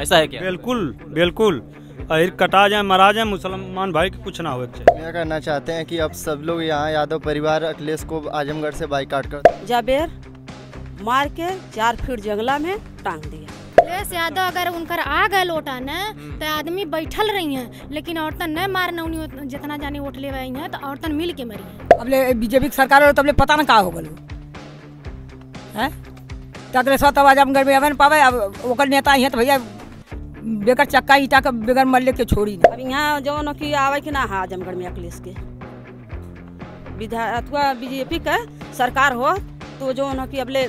ऐसा है क्या बिल्कुल बिल्कुल अहिर कटा जाए मरा जाए मुसलमान भाई के कुछ ना हो मैं कहना चाहते हैं कि अब सब लोग यहाँ यादव परिवार अखिलेश को आजमगढ़ से बाइक काट कर जाबेर मार के चार फीट जंगला में टांग दिया अखिलेश यादव अगर उनका आ गए लोटा न तो आदमी बैठल रही हैं लेकिन औरतन न मारना उन्हें जितना जाने वोट ले रही हैं तो औरतन मिल के मरी है अब बीजेपी की सरकार तब तो पता ना कहा हो गलो है तो अखिलेश तब आजमगढ़ में अब ना पावे अब नेता ही है तो भैया बेगर चक्का ईटा के बेगर मल्ले के छोड़ी अब यहाँ जो कि आवे कि ना हाँ आजमगढ़ में अखिलेश के विधायक बीजेपी का सरकार हो तो जो न कि अबले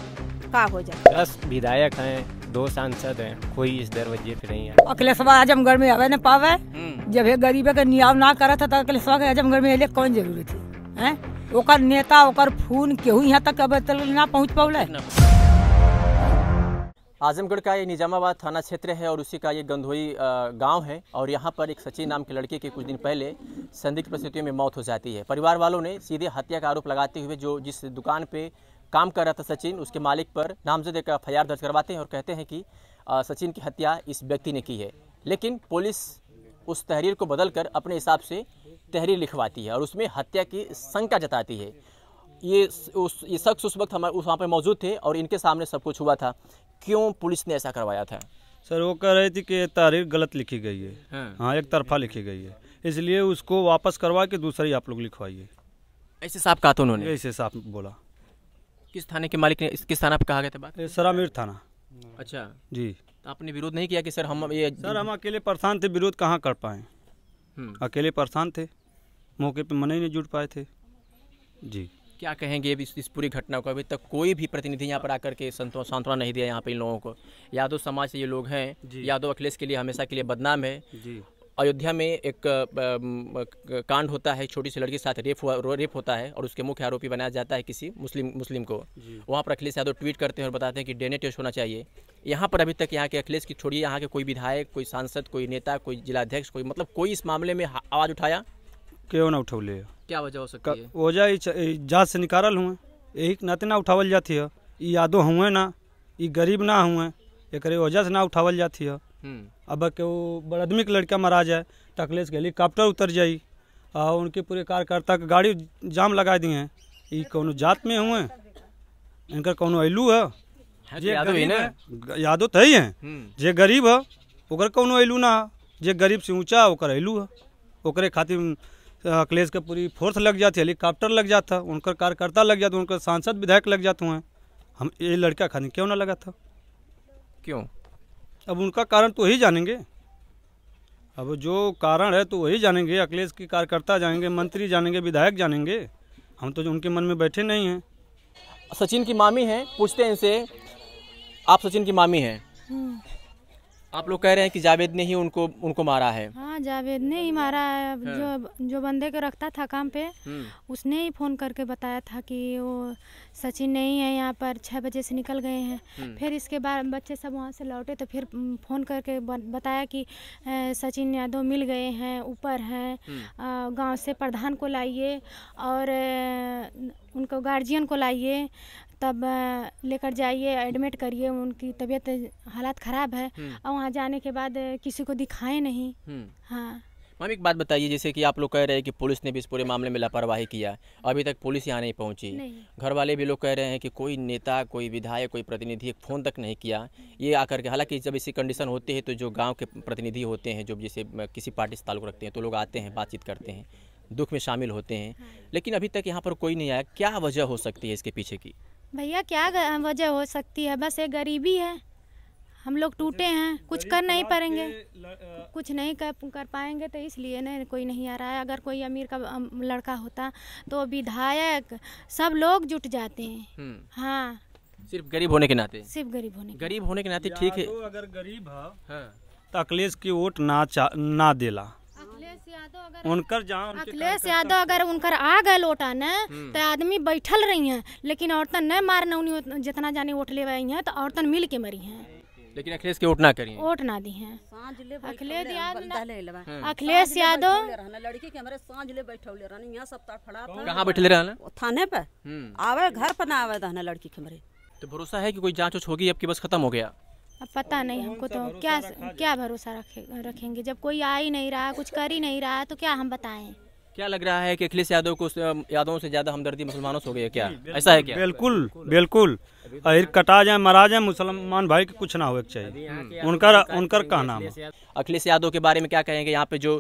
का हो जाए दस विधायक हैं दो सांसद हैं कोई इस दरवाजे पे नहीं है अखिलेश आजमगढ़ में आवे न पावे हम्म। जब ये गरीबे का नियाव ना करा था तो अखिलेश के आजमगढ़ में कौन जरूरी थी है नेता ओकर फून केहू यहाँ तक अब तक ना पहुँच पौले आजमगढ़ का ये निजामाबाद थाना क्षेत्र है और उसी का ये गंधोई गांव है और यहाँ पर एक सचिन नाम के लड़के की कुछ दिन पहले संदिग्ध परिस्थितियों में मौत हो जाती है परिवार वालों ने सीधे हत्या का आरोप लगाते हुए जो जिस दुकान पे काम कर रहा था सचिन उसके मालिक पर नामजद एक एफ दर्ज करवाते हैं और कहते हैं कि सचिन की हत्या इस व्यक्ति ने की है लेकिन पुलिस उस तहरीर को बदल कर अपने हिसाब से तहरीर लिखवाती है और उसमें हत्या की शंका जताती है ये उस ये शख्स उस वक्त हमारे वहाँ पर मौजूद थे और इनके सामने सब कुछ हुआ था क्यों पुलिस ने ऐसा करवाया था सर वो कह रहे थे कि तारीख गलत लिखी गई है हाँ, हाँ एक तरफा लिखी गई है इसलिए उसको वापस करवा के दूसरी आप लोग लिखवाइए ऐसे साफ कहा था उन्होंने ऐसे साफ बोला किस थाने के मालिक ने किस थाना पर कहा गया था बात सरामीर थाना अच्छा जी तो आपने विरोध नहीं किया कि सर हम ये सर हम अकेले परेशान थे विरोध कहाँ कर पाए हम्म। अकेले परेशान थे मौके पर मन ही नहीं जुट पाए थे जी क्या कहेंगे इस, इस पूरी घटना को अभी तक कोई भी प्रतिनिधि यहाँ पर आकर के सांत्वना नहीं दिया यहाँ पर इन लोगों को यादव तो समाज से ये लोग हैं यादव तो अखिलेश के लिए हमेशा के लिए बदनाम है अयोध्या में एक कांड होता है छोटी सी लड़की के साथ रेप हुआ रेप होता है और उसके मुख्य आरोपी बनाया जाता है किसी मुस्लिम मुस्लिम को वहाँ पर अखिलेश यादव ट्वीट करते हैं और बताते हैं कि डेने टेस्ट होना चाहिए यहाँ पर अभी तक यहाँ के अखिलेश की छोड़िए यहाँ के कोई विधायक कोई सांसद कोई नेता कोई जिलाध्यक्ष कोई मतलब कोई इस मामले में आवाज़ उठाया क्यों ना उठौले क्या वजह हो सकती है वजह जात से निकाल हुए यही नाते ना उठावल जाती है यादों हुए ना ये गरीब ना हुए एक वजह से ना उठावल जाती है हम्म। अब के वो बड़ आदमी के लड़का मारा जाए टकले से हेलीकॉप्टर उतर जाई और उनके पूरे कार्यकर्ता के गाड़ी जाम लगा दिए हैं ये कौन जात में हुए इनका कौन ऐलू है तो जे ना यादो तो ही है हम्म। जे गरीब है ओकर कौन ऐलू ना जे गरीब से ऊंचा ओकर ऐलू है ओकरे खातिर अखिलेश के पूरी फोर्स लग जाती हेलीकॉप्टर लग जाता उनका कार्यकर्ता लग जाते उनका सांसद विधायक लग जाते हैं हम ये लड़का खाने क्यों ना लगा था क्यों अब उनका कारण तो वही जानेंगे अब जो कारण है तो वही जानेंगे अखिलेश के कार्यकर्ता जानेंगे मंत्री जानेंगे विधायक जानेंगे हम तो उनके मन में बैठे नहीं हैं सचिन की मामी हैं पूछते हैं इनसे आप सचिन की मामी हैं हम्म। आप लोग कह रहे हैं कि जावेद ने ही उनको उनको मारा है हाँ जावेद ने ही मारा है हाँ। जो जो बंदे को रखता था काम पे हम्म। उसने ही फोन करके बताया था कि वो सचिन नहीं है यहाँ पर छः बजे से निकल गए हैं हम्म। फिर इसके बाद बच्चे सब वहाँ से लौटे तो फिर फोन करके बताया कि सचिन यादव मिल गए हैं ऊपर हैं हम्म। गांव से प्रधान को लाइए और उनको गार्जियन को लाइए तब लेकर जाइए एडमिट करिए उनकी तबीयत हालात ख़राब है और हम्म। वहाँ जाने के बाद किसी को दिखाएं नहीं हम्म। हाँ मैम एक बात बताइए जैसे कि आप लोग कह रहे हैं कि पुलिस ने भी इस पूरे मामले में लापरवाही किया अभी तक पुलिस यहाँ नहीं पहुँची घर वाले भी लोग कह रहे हैं कि कोई नेता कोई विधायक कोई प्रतिनिधि फ़ोन तक नहीं किया ये आकर के हालांकि जब इसी कंडीशन होती है तो जो गाँव के प्रतिनिधि होते हैं जो जैसे किसी पार्टी से ताल्लुक रखते हैं तो लोग आते हैं बातचीत करते हैं दुख में शामिल होते हैं हाँ। लेकिन अभी तक यहाँ पर कोई नहीं आया क्या वजह हो सकती है इसके पीछे की भैया क्या वजह हो सकती है बस ये गरीबी है हम लोग टूटे हैं कुछ कर नहीं पाएंगे कुछ नहीं कर कर पाएंगे तो इसलिए नहीं कोई नहीं आ रहा है अगर कोई अमीर का लड़का होता तो विधायक सब लोग जुट जाते हैं हम्म। हाँ सिर्फ गरीब होने के नाते सिर्फ गरीब होने गरीब होने के नाते ठीक है अगर गरीब है हाँ। तो अखिलेश की वोट ना ना देला उनकर जान अखिलेश यादव अगर उनकर आ गए लोटा न हम्म। तो आदमी बैठल रही हैं लेकिन औरतन न मार उन्हें जितना जाने वोट ले आई हैं तो औरतन मिल के मरी हैं लेकिन अखिलेश के वोट ना करी वोट ना दी हैं अखिलेश यादव अखिलेश यादव लड़की के हमारे सांझ ले बैठौले रहने यहाँ सब तड़फड़ा कहाँ बैठले रहना थाने पे हम्म। आवे घर पर ना आवे रहना लड़की के हमारे तो भरोसा है कि कोई जांच होगी अब की बस खत्म हो गया अब पता नहीं हमको तो क्या क्या भरोसा रखे रखेंगे जब कोई आ ही नहीं रहा कुछ कर ही नहीं रहा तो क्या हम बताएं क्या लग रहा है कि अखिलेश यादव को यादवों से ज्यादा हमदर्दी मुसलमानों से हो गई है क्या ऐसा है क्या बिल्कुल बिल्कुल अहिर कटा जाए मरा जाए मुसलमान भाई के कुछ ना हो चाहिए हम्म। उनका उनका कहना अखिलेश यादव के बारे में क्या कहेंगे यहाँ पे जो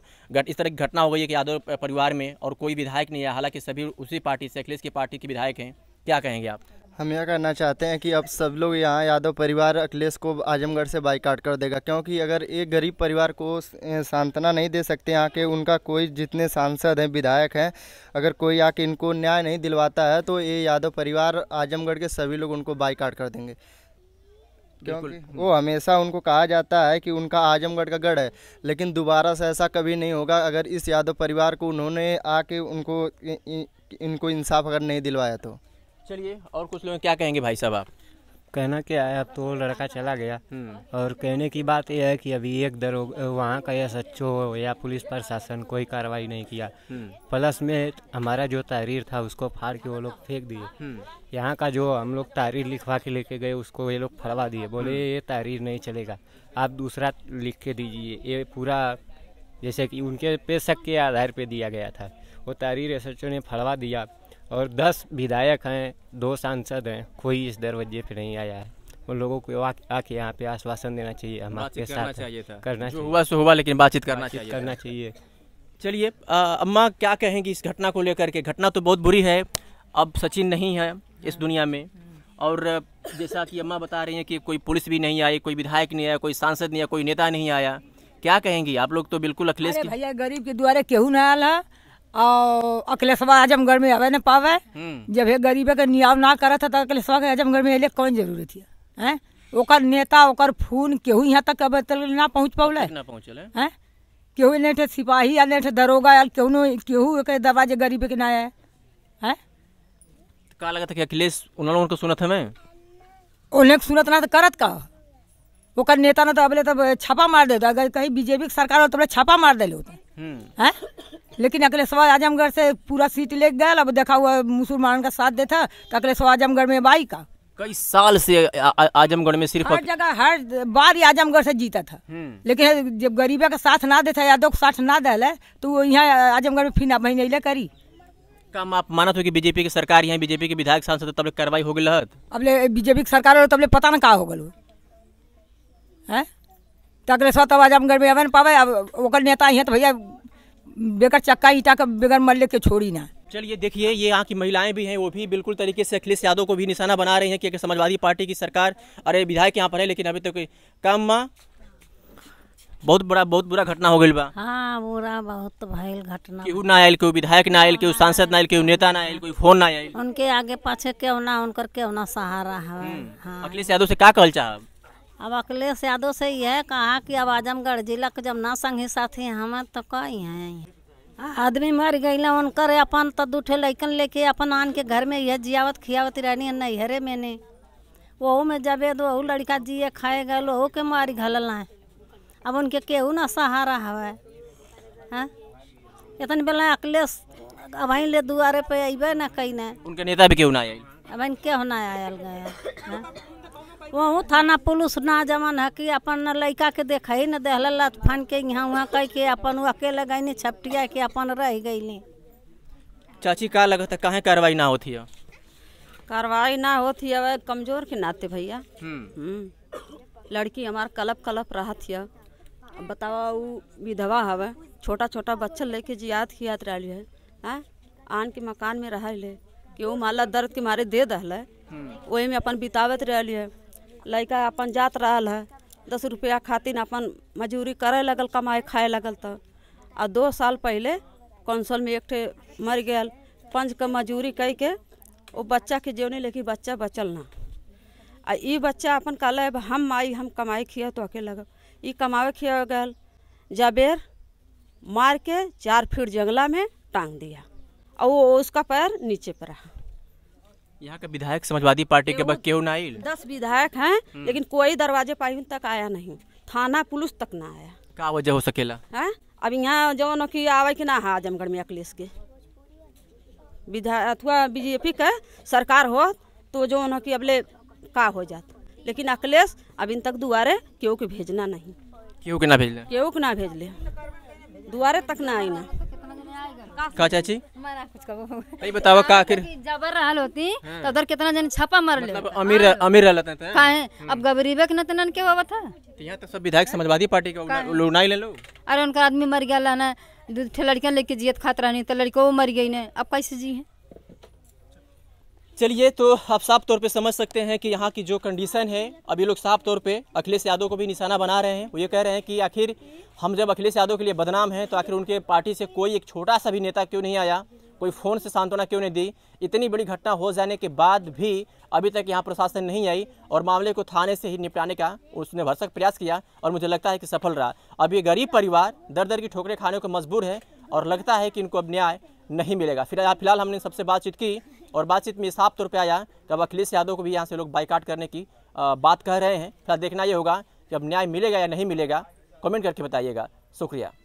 इस तरह की घटना हो गई है कि यादव परिवार में और कोई विधायक नहीं है हालांकि सभी उसी पार्टी से अखिलेश की पार्टी के विधायक हैं क्या कहेंगे आप हम यह कहना चाहते हैं कि अब सब लोग यहाँ यादव परिवार अखिलेश को आजमगढ़ से बाईकाट कर देगा क्योंकि अगर एक गरीब परिवार को सांत्वना नहीं दे सकते यहाँ के उनका कोई जितने सांसद हैं विधायक हैं अगर कोई आके इनको न्याय नहीं दिलवाता है तो ये यादव परिवार आजमगढ़ के सभी लोग उनको बाईकाट कर देंगे क्योंकि वो हमेशा उनको कहा जाता है कि उनका आजमगढ़ का गढ़ है लेकिन दोबारा से ऐसा कभी नहीं होगा अगर इस यादव परिवार को उन्होंने आके उनको इनको इंसाफ अगर नहीं दिलवाया तो चलिए और कुछ लोग क्या कहेंगे भाई साहब आप कहना क्या है अब तो लड़का चला गया हम्म। और कहने की बात यह है कि अभी एक दर वहाँ का एस एच हो या पुलिस प्रशासन कोई कार्रवाई नहीं किया हम्म। प्लस में हमारा जो तहरीर था उसको फाड़ के वो लोग फेंक दिए हम्म। यहाँ का जो हम लोग तहरीर लिखवा के लेके गए उसको ये लोग फड़वा दिए बोले ये तहरीर नहीं चलेगा आप दूसरा लिख के दीजिए ये पूरा जैसे कि उनके पे के आधार पर दिया गया था वो तहरीर एस एच ओ ने फड़वा दिया और दस विधायक हैं दो सांसद हैं कोई इस दरवाजे पे नहीं आया है उन लोगों को आके यहाँ पे आश्वासन देना चाहिए हम आपके साथ चाहिए था करना चाहिए हुआ सो हुआ लेकिन बातचीत करना चाहिए करना चाहिए चलिए अम्मा क्या कहेंगी इस घटना को लेकर के घटना तो बहुत बुरी है अब सचिन नहीं है इस दुनिया में और जैसा कि अम्मा बता रही हैं कि कोई पुलिस भी नहीं आई कोई विधायक नहीं आया कोई सांसद नहीं आया कोई नेता नहीं आया क्या कहेंगी आप लोग तो बिल्कुल अखिलेश भैया गरीब के द्वारा केहू ना आला और अखिलेशवा आजमगढ़ में आवे न पावे हम्म। जब ये गरीबे के नियाव ना करत था तो अखिलेशवा के आजमगढ़ में अलग कौन जरूरत थी है ओकर नेता ओकर फून केहू यहाँ तक अब तक ना पहुँच पौले ना पहुँचल है केहू ने थे सिपाही या नहीं थे दरोगा या केहू केहू एक दवा जे गरीबे के ना आए है तो का लगा था कि अखिलेश उन्होंने लोगों को सुनत हमें उन्हें सुनत ना तो करत का ओकर नेता ना तो अबले तब छापा मार दे अगर कहीं बीजेपी की सरकार हो तो छापा मार दिले होता हम्म। है लेकिन अखिलेश्वर आजमगढ़ से पूरा सीट ले गया अब देखा हुआ मुसलमान का साथ देता तो अखिलेश्वर आजमगढ़ में बाई का कई साल से आजमगढ़ में सिर्फ हर जगह हर बार आजमगढ़ से जीता था हम्म। लेकिन जब गरीबे का साथ ना देता यादव का साथ ना दिला तो वो यहाँ आजमगढ़ में फिर नहीं ले करी काम आप मानत हो कि बीजेपी की सरकार यहाँ बीजेपी के विधायक सांसद तब कार्रवाई हो गई लहत अब बीजेपी की सरकार तब तो पता ना का हो गल है तो अगले सौ तब तो आजमगढ़ में अब पावे अब नेता यहाँ तो भैया बेगर चक्का ईटा का बेगर मल्ले के छोड़ी ना चलिए देखिए ये यहाँ की महिलाएं भी हैं वो भी बिल्कुल तरीके से अखिलेश यादव को भी निशाना बना रही हैं क्योंकि समाजवादी पार्टी की सरकार अरे विधायक यहाँ पर है लेकिन अभी तक तो काम माँ बहुत बड़ा बहुत बुरा घटना हो गई बा हाँ बुरा बहुत भयल घटना क्यों ना आयल क्यों विधायक ना आयल क्यों सांसद ना आयल क्यों नेता ना आयल कोई फोन ना आयल उनके आगे पाछे क्यों ना उनकर क्यों ना सहारा है हम्म। हाँ। अखिलेश यादव से क्या कहल चाहब अब अखिलेश यादव से ये है कहा कि अब आजमगढ़ जिला के जमुना ना संगी साथी हम तो कई हैं आदमी मर गए उनकर अपन तो दूठे लैकन लेके अपन आन के घर में यह जियावत खियावत रहनी नैहरे मैंने वहू में जबे दो वह लड़का जिए खाए गए लोहू के मारी घल है अब उनके केहू ना सहारा हवा है हाँ? इतने बेला अखिलेश अब ले दुआरे पे अब ना कहीं ना उनके नेता भी क्यों ना आए अब केहू ना आयल गए वहू थाना पुलिस ना जमान है कि अपन लड़का के देख ही न दहला लत फान के यहाँ वहाँ कह के अपन अकेले गई छपटिया के अपन रह गई चाची का लगता तो काहे कार्रवाई ना होती है कार्रवाई ना होती है कमजोर के नाते भैया हम्म। हम्म। लड़की हमार कलप कलप रहा थी अब बतावा वो विधवा हवे छोटा छोटा बच्चा लेके जियात खियात रही है हाँ? आन के मकान में रहा ले कि वो माला दर्द के मारे दे दहल वही हम्म। में अपन बितावत रही है लड़का अपन जात रहा है दस रुपया खातिर अपन मजदूरी करे लगल कमाए खाए लगल तो आ दो साल पहले कौंसल में एक मर गया पंज के मजूरी कह के वो बच्चा के जौने लेकिन बच्चा बचल ना आ बच्चा अपन कल हम माई हम कमाए खिया तो अके लगल ई कमावे खिया गल जाबेर मार के चार फीट जंगला में टांग दिया और वो उसका पैर नीचे पर रहा यहाँ के विधायक समाजवादी पार्टी के बाद क्यों ना दस विधायक हैं हम्म। लेकिन कोई दरवाजे पाइन तक आया नहीं थाना पुलिस तक ना आया का वजह हो सकेला है अब यहाँ जौन की आवे कि ना है हाँ, आजमगढ़ में अखिलेश के विधायक अथवा बीजेपी के सरकार हो तो जो की अबले का हो जाता लेकिन अखिलेश अभी तक दुआरे क्यों के भेजना नहीं क्यों के ना भेज ले के ना भेज ले दुआरे तक ना आई ना का चाची नहीं बताओ का आखिर जबर रहा होती हाँ। तो उधर कितना जन छापा मार मतलब ले अमीर हाँ। अमीर रहते हैं काहे हम्म। अब गरीबे के नतन के होवत था तो यहां तो सब विधायक हाँ। समाजवादी पार्टी का लुनाई ले लो अरे उनका आदमी मर गया लाना दो लड़कियां लेके जियत खात रहनी तो लड़को मर गई ने अब कैसे जी है चलिए तो आप साफ तौर पे समझ सकते हैं कि यहाँ की जो कंडीशन है अभी लोग साफ तौर पे अखिलेश यादव को भी निशाना बना रहे हैं वो ये कह रहे हैं कि आखिर हम जब अखिलेश यादव के लिए बदनाम हैं तो आखिर उनके पार्टी से कोई एक छोटा सा भी नेता क्यों नहीं आया कोई फ़ोन से सांत्वना क्यों नहीं दी इतनी बड़ी घटना हो जाने के बाद भी अभी तक यहाँ प्रशासन नहीं आई और मामले को थाने से ही निपटाने का उसने भरसक प्रयास किया और मुझे लगता है कि सफल रहा अब ये गरीब परिवार दर दर की ठोकरें खाने को मजबूर है और लगता है कि इनको अब न्याय नहीं मिलेगा फिर फिलहाल हमने सबसे बातचीत की और बातचीत में साफ तौर पर आया कि अब अखिलेश यादव को भी यहाँ से लोग बाइकाट करने की बात कह रहे हैं फिलहाल देखना ये होगा कि अब न्याय मिलेगा या नहीं मिलेगा कमेंट करके बताइएगा शुक्रिया